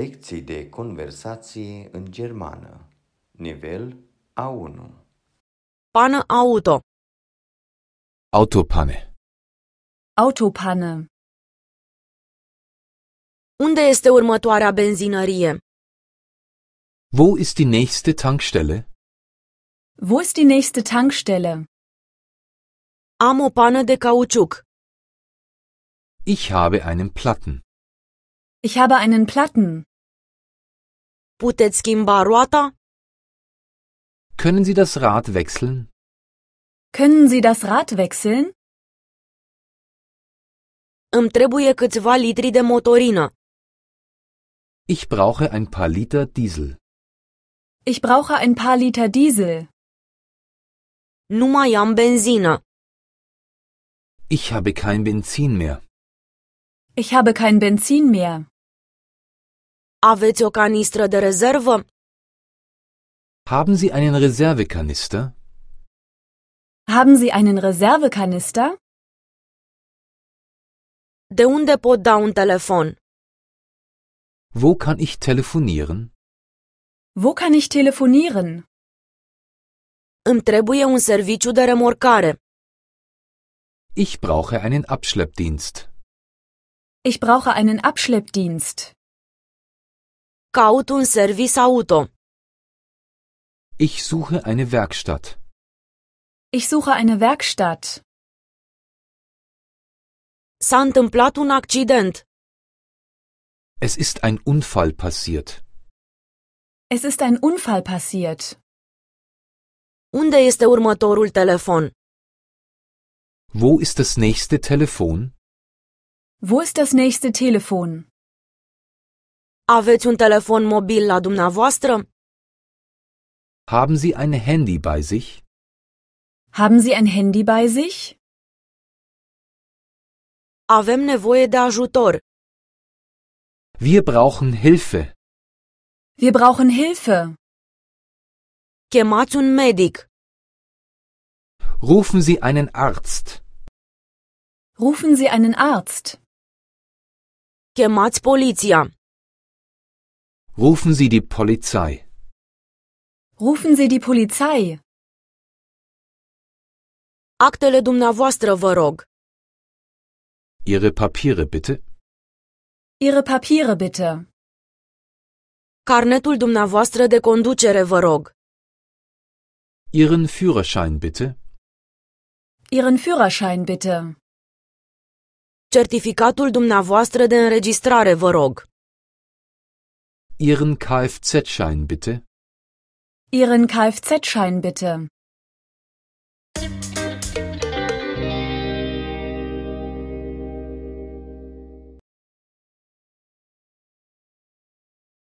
Lecții de conversație în germană. Nivel A1. Pană auto. Autopanne. Autopanne. Unde este următoarea benzinărie? Wo ist die nächste Tankstelle? Wo ist die nächste Tankstelle? Am o pană de cauciuc. Ich habe einen Platten. Ich habe einen Platten. Puteți schimba roata? Können Sie das Rad wechseln? Können Sie das Rad wechseln? Îmi trebuie câțiva litri de motorină. Ich brauche ein paar Liter Diesel. Ich brauche ein paar Liter Diesel. Nu mai am benzină. Ich habe kein Benzin mehr. Ich habe kein Benzin mehr. Aveți o canistră de rezervă? Haben Sie einen Reservekanister? Haben Sie einen Reservekanister? De unde pot da un telefon? Wo kann ich telefonieren? Wo kann ich telefonieren? Îmi trebuie un serviciu de remorcare. Ich brauche einen Abschleppdienst. Ich brauche einen Abschleppdienst caut un servis auto. Ich suche eine Werkstatt. Ich suche eine Werkstatt. S-a întâmplat un accident. Es ist ein Unfall passiert. Es ist ein Unfall passiert. Unde este următorul telefon? Wo ist das nächste Telefon? Wo ist das nächste Telefon? Aveți un telefon mobil la dumneavoastră? Haben Sie ein Handy bei sich? Haben Sie ein Handy bei sich? Avem nevoie de ajutor. Wir brauchen Hilfe. Wir brauchen Hilfe. Chemați un medic. Rufen Sie einen Arzt. Rufen Sie einen Arzt. Chemați poliția. Rufen Sie die Polizei. Rufen Sie die Polizei. Aktele dumneavoastră, vă rog. Ihre Papiere bitte. Ihre Papiere bitte. Carnetul dumneavoastră de conducere, vă rog. Ihren Führerschein bitte. Ihren Führerschein bitte. Certificatul dumneavoastră de înregistrare, vă rog. Ihren Kfz-Schein bitte. Ihren Kfz-Schein bitte.